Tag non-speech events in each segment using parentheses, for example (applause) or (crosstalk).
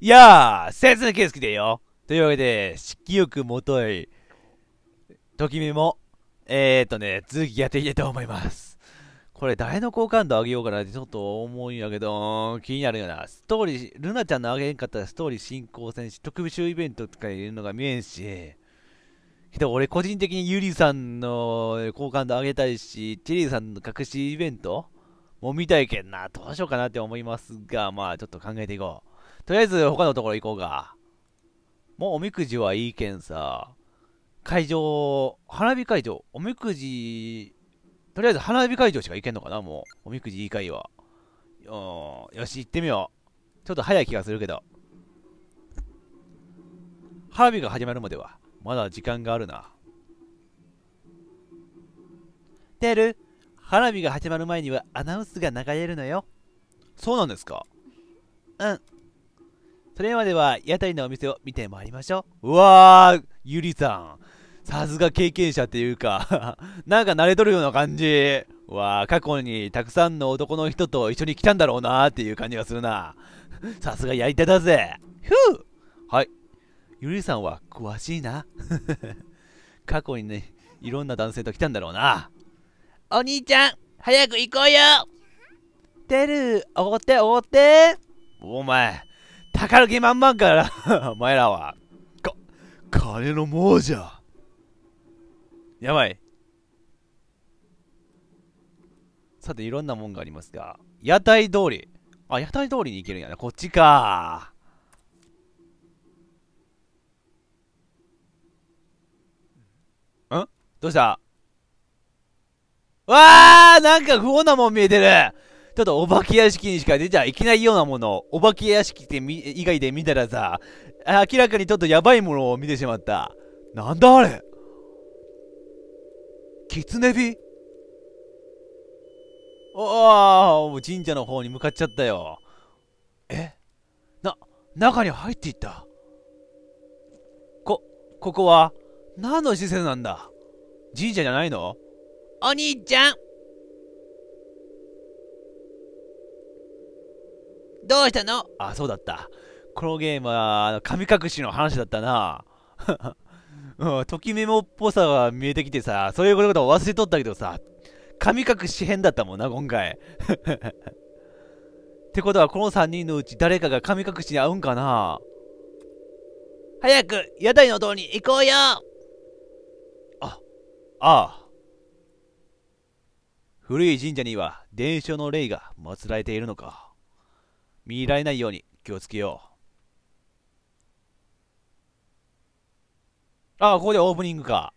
いやあ、先生す介でよ。というわけで、色気よくもとい、ときみも、えーっとね、続きやっていきたいと思います。これ、誰の好感度上げようかなってちょっと思うんやけど、気になるよな。ストーリー、ルナちゃんの上げんかったらストーリー進行せんし、特殊イベントとかいるのが見えんし、けど俺個人的にゆりさんの好感度上げたいし、チェリーさんの隠しイベントも見たいけんな。どうしようかなって思いますが、まあちょっと考えていこう。とりあえず他のところ行こうか。もうおみくじはいいけんさ。会場、花火会場、おみくじ、とりあえず花火会場しか行けんのかな、もう。おみくじいい会は。よし、行ってみよう。ちょっと早い気がするけど。花火が始まるまでは、まだ時間があるな。てる花火が始まる前にはアナウンスが流れるのよ。そうなんですかうん。それまでは屋台のお店を見てまいりましょう。うわー、ゆりさん。さすが経験者っていうか (laughs) なんか慣れとるような感じ。うわあ、過去にたくさんの男の人と一緒に来たんだろうなーっていう感じがするな。さすがやり手だぜ。ふぅはい。ゆりさんは詳しいな。(laughs) 過去にね、いろんな男性と来たんだろうな。お兄ちゃん、早く行こうよてる、おごっておごってお前、宝気満々から (laughs) お前らは、か、金の亡者。やばい。さて、いろんなもんがありますが、屋台通り。あ、屋台通りに行けるんやな。こっちかんどうしたわあなんか不穏なもん見えてるただお化け屋敷にしか出ちゃいけないようなもの、お化け屋敷って以外で見たらさ、明らかにちょっとやばいものを見てしまった。なんだあれキツネビああ、神社の方に向かっちゃったよ。えな、中に入っていった。こ、ここは、何の施設なんだ神社じゃないのお兄ちゃんどうしたのあ、そうだった。このゲームは、神隠しの話だったな。(laughs) うん、ときメモっぽさが見えてきてさ、そういうこと忘れとったけどさ、神隠し編だったもんな、今回。(laughs) ってことは、この3人のうち誰かが神隠しに合うんかな早く、屋台の塔に行こうよあ、ああ。古い神社には伝承の霊が祀られているのか。見られないように気をつけよう。ああ、ここでオープニングか。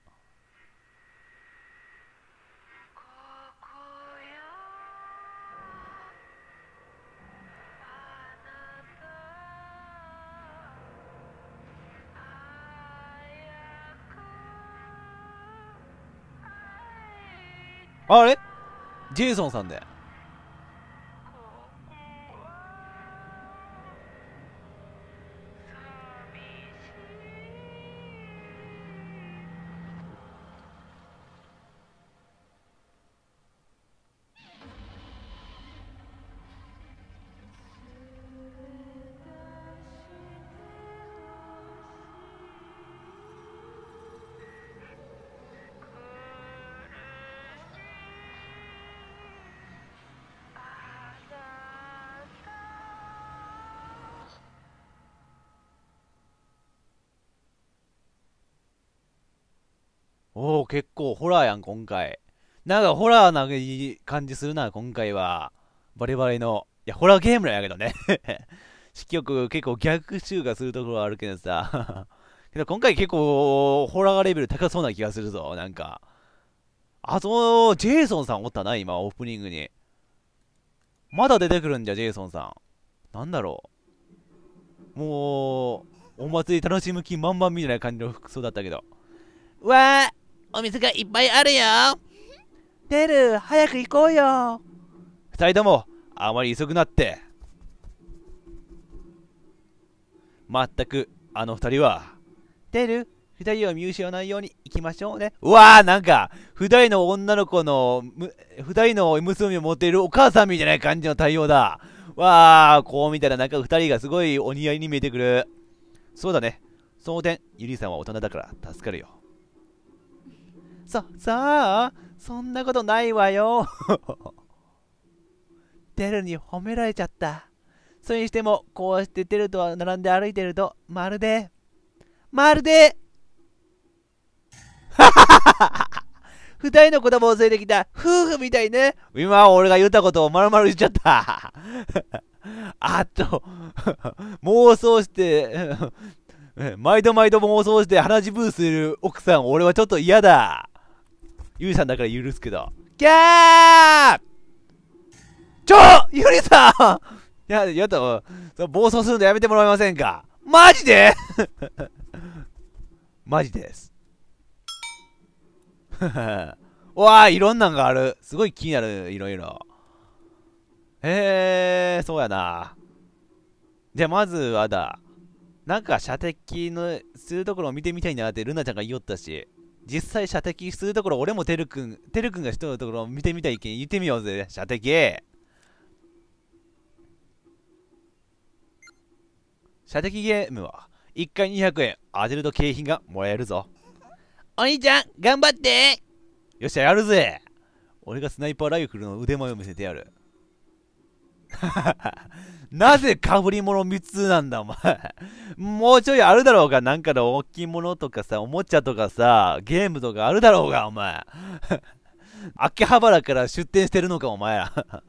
あれジェイソンさんだよ。結構ホラーやん、今回。なんかホラーな感じするな、今回は。バリバリの。いや、ホラーゲームなんやけどね。四 (laughs) 曲結構逆襲がするところあるけどさ。(laughs) けど今回結構ホラーレベル高そうな気がするぞ、なんか。あそのジェイソンさんおったな、今、オープニングに。まだ出てくるんじゃ、ジェイソンさん。なんだろう。もう、お祭り楽しむ気満々みたいな感じの服装だったけど。うわーお店がいっぱいあるよ出る早く行こうよ二人ともあまり急ぐなってまったくあの二人は出る二人を見失わないように行きましょうねうわーなんか二人の女の子の二人の娘を持っているお母さんみたいな感じの対応だわあこう見たらなんか二人がすごいお似合いに見えてくるそうだねその点ゆりさんは大人だから助かるよそ、さあ、そんなことないわよ。(laughs) テルに褒められちゃった。それにしても、こうしてテルと並んで歩いてると、まるで、まるで、は (laughs) 二人の子供を連れてきた夫婦みたいね。今俺が言ったことをまるまる言っちゃった。(laughs) あと、妄想して毎度毎度妄想して鼻血ブースする奥さん、俺はちょっと嫌だ。ゆりさんだから許すけど。ギャーちょゆりさんいや、やだ、と、暴走するのやめてもらえませんかマジで (laughs) マジです。(laughs) わあ、いろんなんがある。すごい気になる、いろいろ。へえ、そうやな。じゃあ、まずはだ。なんか射的のするところを見てみたいなって、ルナちゃんが言おったし。実際射的するところ俺もてるくんてるくんがしのるところを見てみたいけん言ってみようぜ射的射的ゲームは1回200円当てると景品がもらえるぞお兄ちゃん頑張ってよっしゃやるぜ俺がスナイパーライフルの腕前を見せてやるなぜ被り物3つなんだ、お前。もうちょいあるだろうが、なんかの大きいものとかさ、おもちゃとかさ、ゲームとかあるだろうが、お前。(laughs) 秋葉原から出店してるのか、お前ら。(laughs)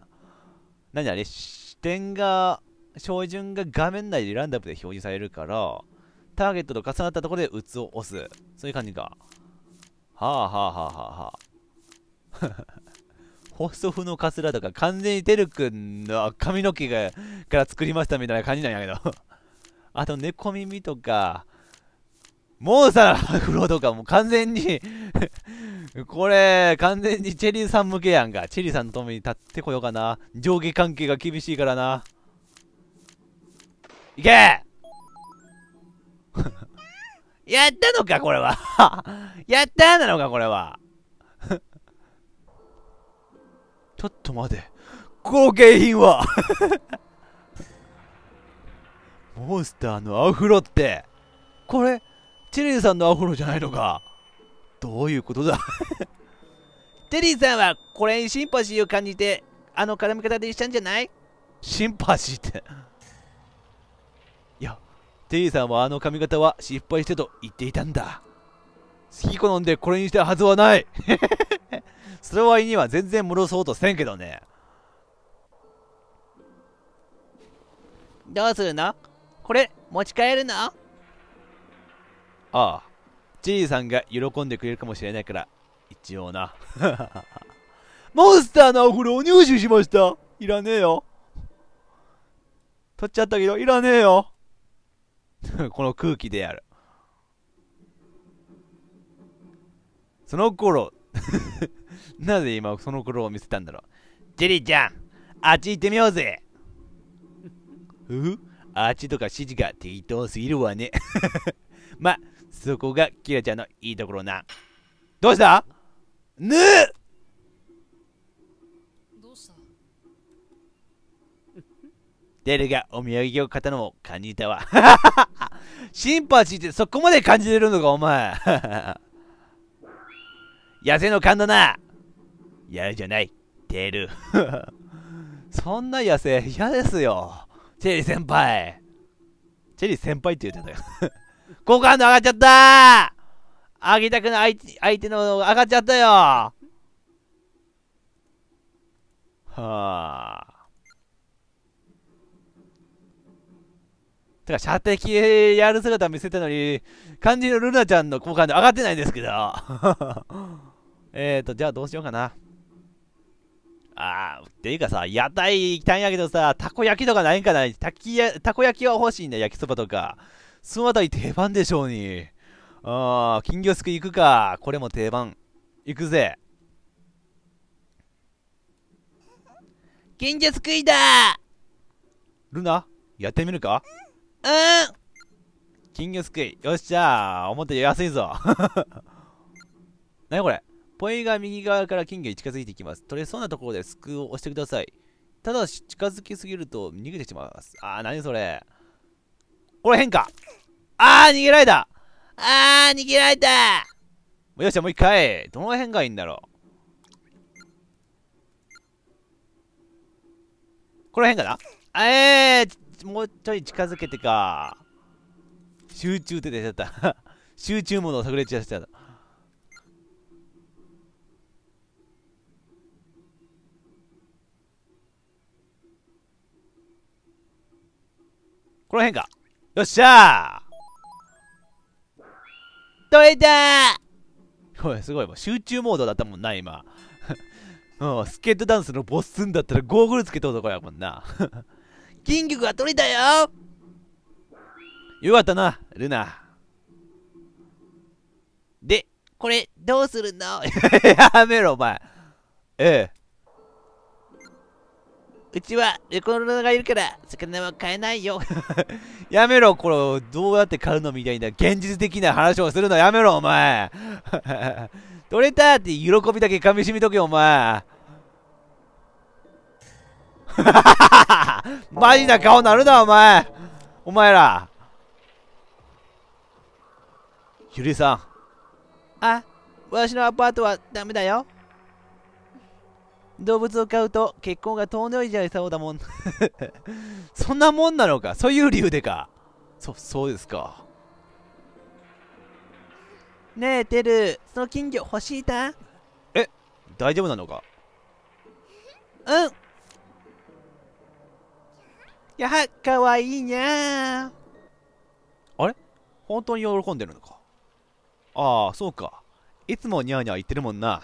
何あれ視点が、照準が画面内でランダムで表示されるから、ターゲットと重なったところで鬱を押す。そういう感じか。はあはぁはぁはぁはぁ。放送風のカツラとか完全にてるくんの髪の毛がから作りましたみたいな感じなんやけど (laughs) あと猫耳とか、モーサー風呂とかも完全に (laughs) これ、完全にチェリーさん向けやんか。チェリーさんのために立ってこようかな。上下関係が厳しいからな。いけ (laughs) やったのか、これはやったなのか、これは。ちょっと待て工芸品は (laughs) モンスターのアフロってこれチェリーさんのアフロじゃないのかどういうことだ (laughs) テリーさんはこれにシンパシーを感じてあの絡み方でしたんじゃないシンパシーっていやテリーさんはあの髪型は失敗してと言っていたんだ好き好んでこれにしたはずはないそれ割には全然室そうとせんけどねどうするのこれ持ち帰るのああジリーさんが喜んでくれるかもしれないから一応な (laughs) モンスターのお風呂を入手しましたいらねえよ取っちゃったけどいらねえよ (laughs) この空気でやるその頃なぜ今その頃を見せたんだろうジェリーちゃんあっち行ってみようぜふあっちとか指示が適当すぎるわね (laughs) まそこがキラちゃんのいいところなどうしたぬどうしたデルがお土産を買ったのを感じたわ (laughs) シンパシーってそこまで感じれるのかお前野生 (laughs) の勘だなやるじゃない、出る。(laughs) そんな野生嫌ですよ。チェリー先輩。チェリー先輩って言っちゃったよ。好感度上がっちゃったー上げたくない相手の上がっちゃったよはあ。てか、射的やる姿見せたのに、肝心のルナちゃんの好感度上がってないんですけど。(laughs) えーと、じゃあどうしようかな。ああ、っていうかさ、屋台行きたいんやけどさ、たこ焼きとかないんかないたきや、たこ焼きは欲しいんだ、焼きそばとか。そのあたり定番でしょうに。ああ、金魚すくい行くか。これも定番。行くぜ。金魚すくいだルナ、やってみるかうん金魚すくい。よし、じゃあ、思ったより安いぞ。な (laughs) にこれポイが右側から金魚に近づいていきます。取れそうなところでスクを押してください。ただし、近づきすぎると逃げてしまいます。あー、なにそれ。これ変か。あー、逃げられた。あー、逃げられた。よっしゃ、もう一回。どの辺がいいんだろう。この辺かなえー、もうちょい近づけてか。集中って出ちゃった。(laughs) 集中モードを炸裂しちゃった。この辺か。よっしゃー取れたーこれすごい、もう集中モードだったもんな、今。(laughs) うスケートダンスのボスんだったらゴーグルつけたこやもんな。(laughs) 筋肉が取れたよよかったな、ルナ。で、これ、どうするの (laughs) やめろ、お前。ええ。うちはレコードがいるから魚は買えないよ (laughs) やめろこれどうやって買うのみたいな現実的な話をするのやめろお前 (laughs) 取れたって喜びだけかみしめとけお前 (laughs) マジな顔なるなお前お前らゆりさんあわしのアパートはダメだよ動物を飼うと結婚が遠のいちゃいそうだもん (laughs) そんなもんなのかそういう理由でかそそうですかねえテルその金魚欲しいだえ大丈夫なのかうんやはかわいいにゃあれ本当に喜んでるのかああそうかいつもニャーニャー言ってるもんな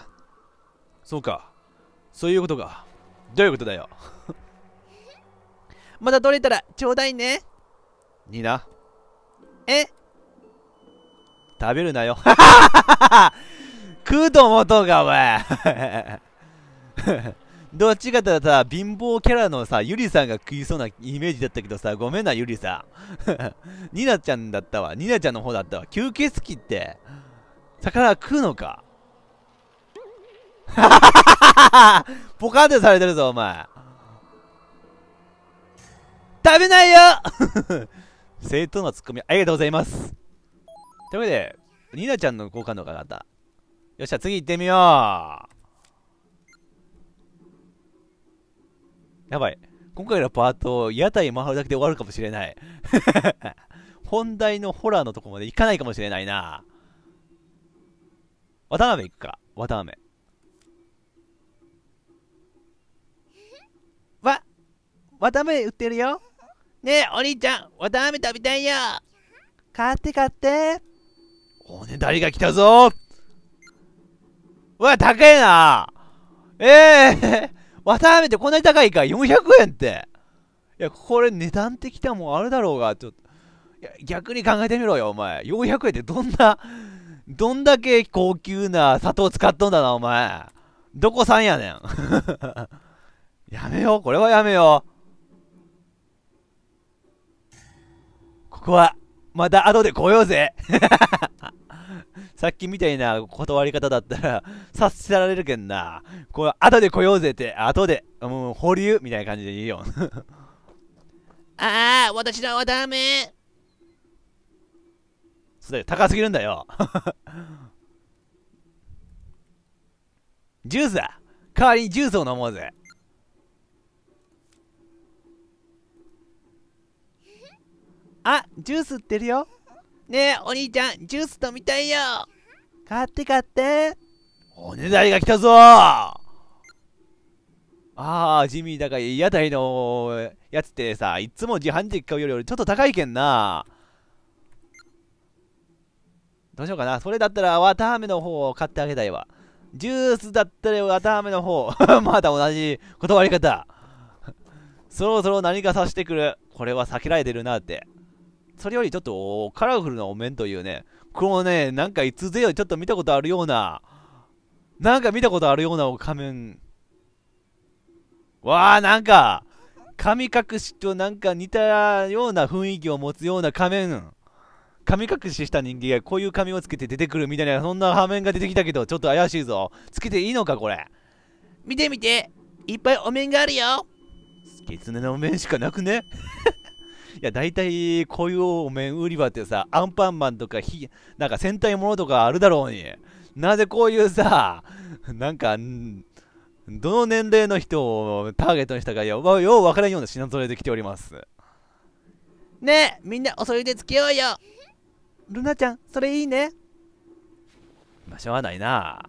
そうかそういうことかどういうことだよ (laughs) また取れたらちょうだいねになえ食べるなよ (laughs) 食うと思うとかお前 (laughs) どっちかとさ、貧乏キャラのさ、ゆりさんが食いそうなイメージだったけどさ、ごめんな、ゆりさん。ニナちゃんだったわ。ニナちゃんの方だったわ。吸血鬼って、魚食うのか (laughs) ポカンってされてるぞ、お前。食べないよ正当なツッコミ、ありがとうございます。というわけで、ニナちゃんの好感度が上がった。よっしゃ、次行ってみよう。やばい。今回のパート、屋台回るだけで終わるかもしれない。(laughs) 本題のホラーのとこまで行かないかもしれないな。渡辺行くか。渡辺。綿め売ってるよねえお兄ちゃんわあめ食べたいよ買って買っておねだりが来たぞうわ高えなええー、あ (laughs) めってこんなに高いか400円っていやこれ値段的にはもうあるだろうがちょっといや逆に考えてみろよお前400円ってどんなどんだけ高級な砂糖使っとんだなお前どこさんやねん (laughs) やめようこれはやめようこは、また後で来ようぜ (laughs) さっきみたいな断り方だったら、(laughs) 察せられるけんな。これ、後で来ようぜって、後で、もう保留みたいな感じでいいよ (laughs) ああ、私らはダメそうだよ、高すぎるんだよ。ジュースだ代わりにジュースを飲もうぜ。あジュース売ってるよねえお兄ちゃんジュース飲みたいよ買って買っておねだりが来たぞああジミーだから屋台のやつってさいつも自販機買うよりちょっと高いけんなどうしようかなそれだったらわたあめの方を買ってあげたいわジュースだったらわたあめの方 (laughs) まだ同じ断り方そろそろ何かさしてくるこれは避けられてるなってそれよりちょっとカラフルなお面というね、このね、なんかいつぜよりちょっと見たことあるような、なんか見たことあるような仮面。わあ、なんか、神隠しとなんか似たような雰囲気を持つような仮面。神隠しした人間がこういう髪をつけて出てくるみたいな、そんな仮面が出てきたけど、ちょっと怪しいぞ。つけていいのか、これ。見てみていっぱいお面があるよ狐のお面しかなくねや、大体、こういうお面売り場ってさ、アンパンマンとか、ひ、なんか戦隊ものとかあるだろうに。なぜこういうさ、なんか、どの年齢の人をターゲットにしたか、よう分からんような品揃えできております。ねえ、みんなおそいでつけようよ。ルナちゃん、それいいね。まあ、しょうがないな。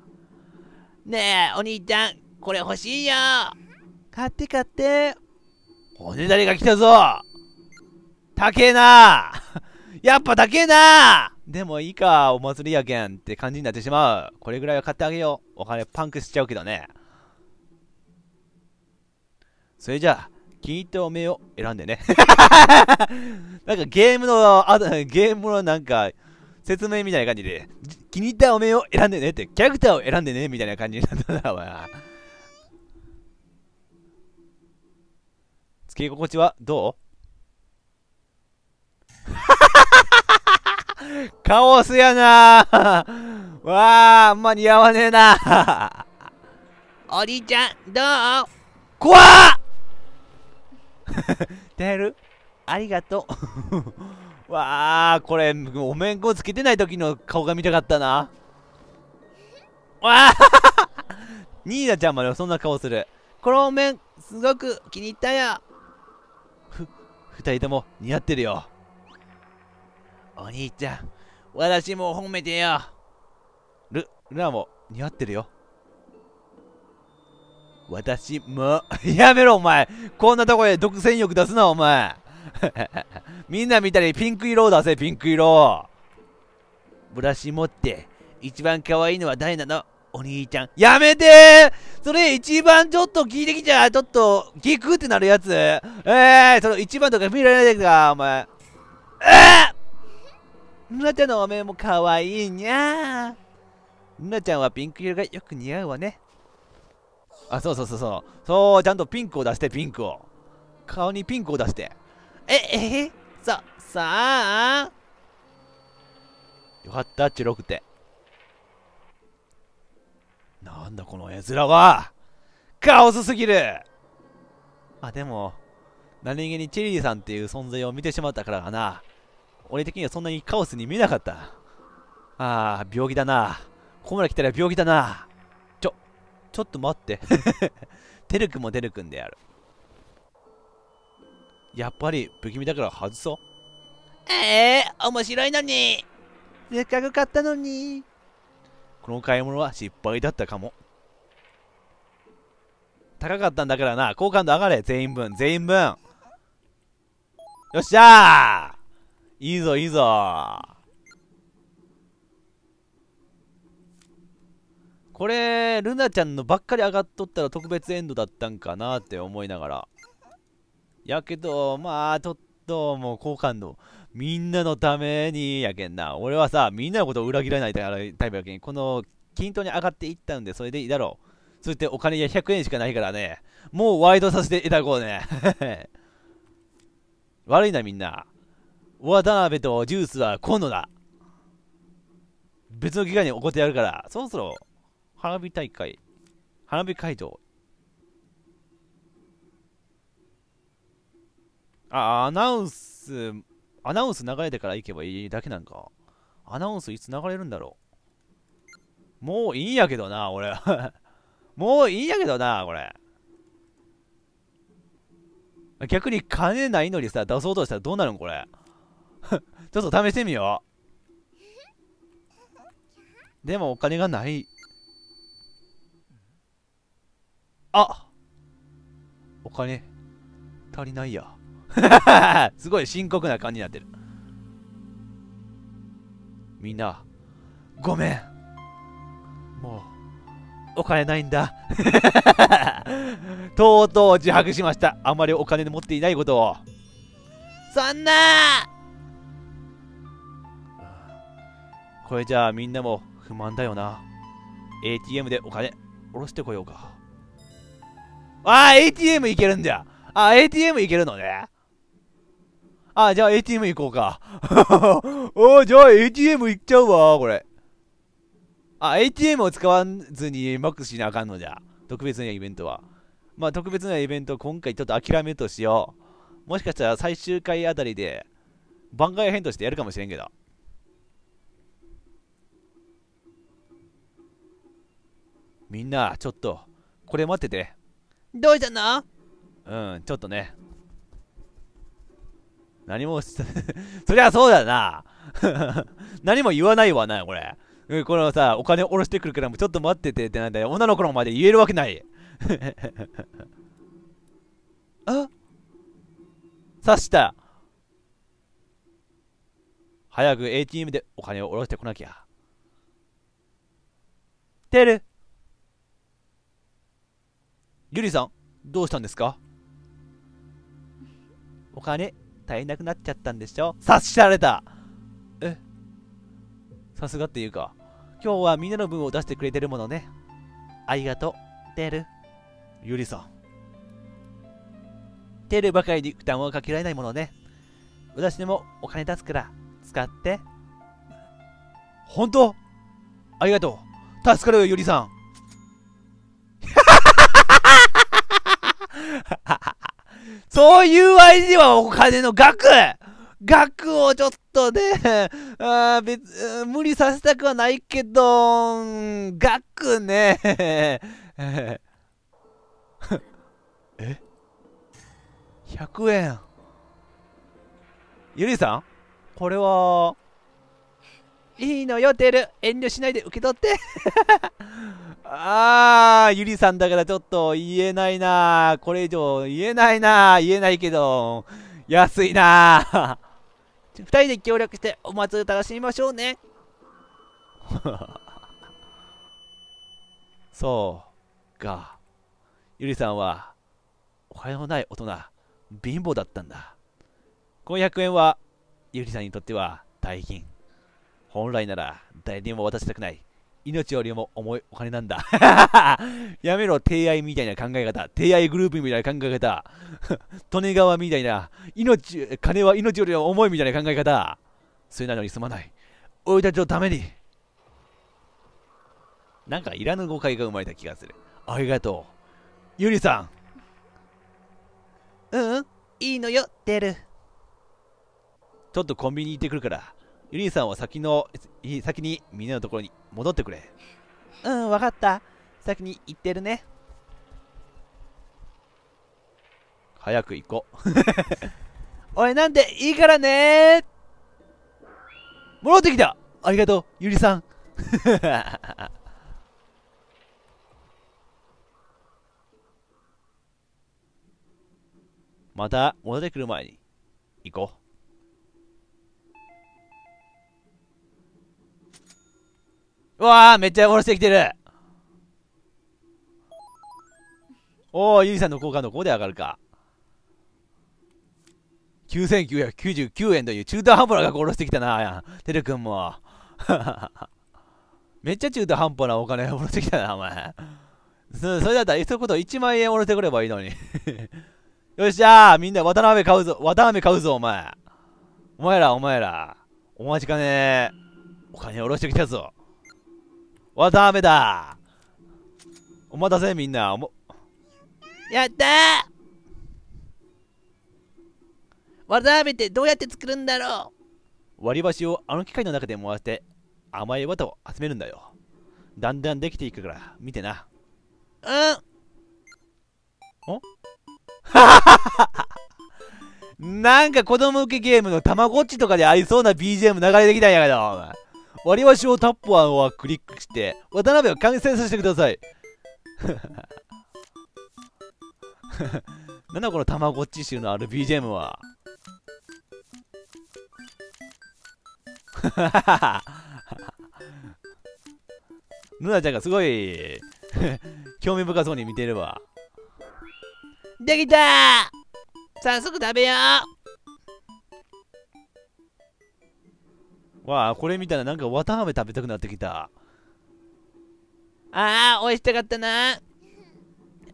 ねえ、お兄ちゃん、これ欲しいよ。買って買って。おねだりが来たぞ高えな (laughs) やっぱ高えなでもいいか、お祭りやけんって感じになってしまう。これぐらいは買ってあげよう。お金パンクしちゃうけどね。それじゃあ、気に入ったおめえを選んでね。(laughs) なんかゲームの、あゲームのなんか、説明みたいな感じで、気に入ったおめえを選んでねって、キャラクターを選んでねみたいな感じになったな、お前。付け心地はどうカオスやなーわあ、あんま似合わねえなお兄ちゃん、どうわーてるありがとう。わあ、これ、お面こつけてない時の顔が見たかったな。わあニーナちゃんまでそんな顔する。このお面、すごく気に入ったよ。ふ、二人とも似合ってるよ。お兄ちゃん、私も褒めてよ。ル、ルナも似合ってるよ。私も、(laughs) やめろお前こんなとこで独占欲出すなお前 (laughs) みんな見たりピンク色を出せピンク色ブラシ持って一番可愛いのは誰なのお兄ちゃんやめてそれ一番ちょっと聞いてきちゃちょっとギクってなるやつええー、その一番とか見られないでかお前えールナちゃんのお面もかわいいにゃールナちゃんはピンク色がよく似合うわね。あ、そうそうそうそう。そう、ちゃんとピンクを出して、ピンクを。顔にピンクを出して。え、ええさ、さあよかった、チュロくて。なんだこの絵面はカオスすぎるあ、でも、何気にチェリーさんっていう存在を見てしまったからかな。俺的にはそんなにカオスに見えなかった。ああ、病気だな。ここまで来たら病気だな。ちょ、ちょっと待って。(laughs) テルクもテルんである。やっぱり不気味だから外そう。ええー、面白いのに。せっかく買ったのに。この買い物は失敗だったかも。高かったんだからな。好感度上がれ。全員分。全員分。よっしゃーいいぞいいぞこれルナちゃんのばっかり上がっとったら特別エンドだったんかなって思いながらやけどまあちょっともう好感度みんなのためにやけんな俺はさみんなのことを裏切らないタイプやけんこの均等に上がっていったんでそれでいいだろうそってお金や100円しかないからねもうワイドさせていただこうね (laughs) 悪いなみんな渡辺とジュースは今度だ別の機会に怒ってやるからそろそろ花火大会花火会場あアナウンスアナウンス流れてから行けばいいだけなんかアナウンスいつ流れるんだろうもういいんやけどな俺 (laughs) もういいんやけどなこれ逆に金ないのにさ出そうとしたらどうなるんこれ (laughs) ちょっと試してみよう。でもお金がない。あお金、足りないや。(laughs) すごい深刻な感じになってる。みんな、ごめん。もう、お金ないんだ。(laughs) とうとう自白しました。あまりお金で持っていないことを。そんなこれじゃあみんなも不満だよな。ATM でお金、下ろしてこようか。ああ ATM いけるんだよ。あ ATM いけるのね。あじゃあ ATM 行こうか。(laughs) おおじゃあ ATM 行っちゃうわこれ。あ、ATM を使わずにマックスしなあかんのじゃ。特別なイベントは。まあ、特別なイベント、今回ちょっと諦めとしよう。もしかしたら最終回あたりで、番外編としてやるかもしれんけど。みんな、ちょっと、これ待ってて。どうしたのうん、ちょっとね。何も、(laughs) そりゃそうだな。(laughs) 何も言わないわな、これ。このさ、お金下ろしてくるからもうちょっと待っててってなんだよ。女の子のまで言えるわけない。(laughs) あ刺した早く ATM でお金を下ろしてこなきゃ。てるリュリさん、どうしたんですかお金、足りなくなっちゃったんでしょ察しられたえさすがっていうか、今日はみんなの分を出してくれてるものね。ありがとう、テル。ゆりさん。テルばかりに負担はかけられないものね。私でもお金出すから、使って。本当ありがとう。助かるよ、ゆりさん。そういう割にはお金の額額をちょっとね、あ別、無理させたくはないけど、額ね。(laughs) え ?100 円。ゆりさんこれは、いいのよ、出る。遠慮しないで受け取って。ああ、ゆりさんだからちょっと言えないなこれ以上言えないな言えないけど、安いな二人で協力してお祭り楽しみましょうね。(laughs) そうか。ゆりさんは、おはようない大人、貧乏だったんだ。この100円は、ゆりさんにとっては大金。本来なら誰にも渡したくない命よりも重いお金なんだ。(laughs) やめろ、低愛みたいな考え方。低愛グループみたいな考え方。(laughs) 利根川みたいな、命、金は命よりも重いみたいな考え方。それなのにすまない。俺たちのために。なんかいらぬ誤解が生まれた気がする。ありがとう。ゆりさん。うん、いいのよ、出る。ちょっとコンビニ行ってくるから。ゆりさんは先の、先にみんなのところに戻ってくれうん分かった先に行ってるね早く行こう (laughs) おいなんでいいからね戻ってきたありがとうゆりさん (laughs) また戻ってくる前に行こううわあ、めっちゃ降ろしてきてるおおゆいさんの好感度ここで上がるか9999円という中途半端な額下ろしてきたなてるくんも (laughs) めっちゃ中途半端なお金下ろしてきたなお前そそれだったらいっそこと1万円下ろしてくればいいのに (laughs) よっしゃみんな渡辺買うぞ渡辺買うぞお前お前らお前らお待ちかねお金下ろしてきたぞはダメだお待たせみんなおもやったーわらめってどうやって作るんだろう割り箸をあの機械の中で回して甘い綿を集めるんだよだんだんできていくから見てなうんお (laughs) なんか子供受けゲームのたまごっちとかでありそうな BGM 流れてきたんやけどお前割り箸をタップワンはクリックして、渡辺を完成させてください。(laughs) なんだこのたまごっち集のある BGM は。ぬ (laughs) なちゃんがすごい (laughs) 興味深そうに見てるわ。できた早速食べようわあ、これみたいな、なんかわたあめ食べたくなってきた。ああ、美味したかったな。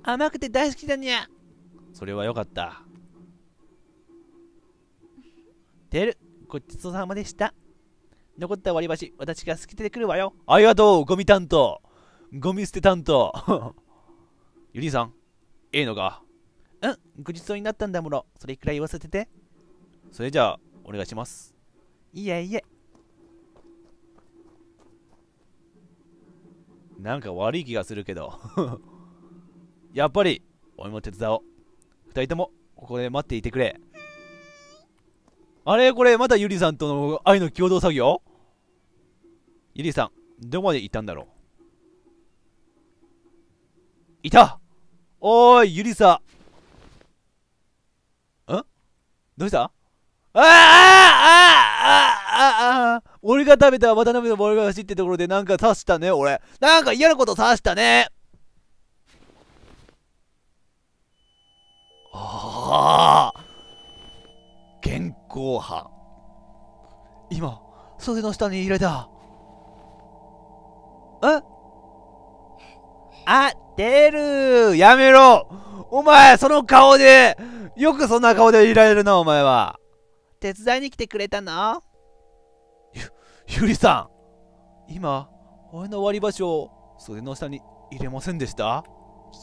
甘くて大好きだにゃ。それはよかった。てる、ごちそうさまでした。残った割り箸、私が好きでくるわよ。ありがとう、ゴミ担当。ゴミ捨て担当。ゆ (laughs) りさん、ええのかうん、ごちそうになったんだもの。それくらい言わせてて。それじゃあ、お願いします。いえいえ。なんか悪い気がするけど (laughs) やっぱりおいも手伝おう2人ともここで待っていてくれあれこれまだゆりさんとの愛の共同作業ゆりさんどこまでいたんだろういたおーいゆりさんどうしたああああああああ俺が食べた渡辺のボールが走ってところでなんか刺したね、俺。なんか嫌なこと刺したね。ああ。現行犯。今、袖の下に入れた。えあ、出るやめろお前、その顔でよくそんな顔でいられるな、お前は。手伝いに来てくれたのゆりさん今、俺の割り箸を袖の下に入れませんでした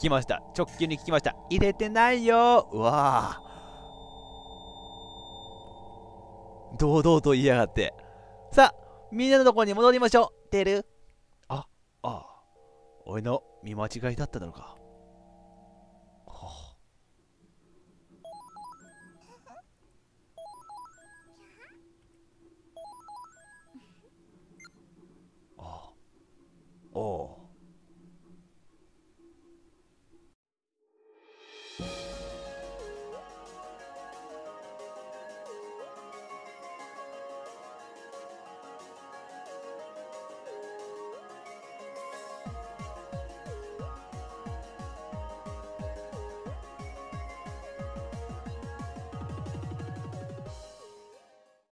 聞きました。直球に聞きました。入れてないようわあ堂々と言いやがって。さあ、みんなのところに戻りましょう。てるあ、ああ。俺の見間違いだったのか。哦。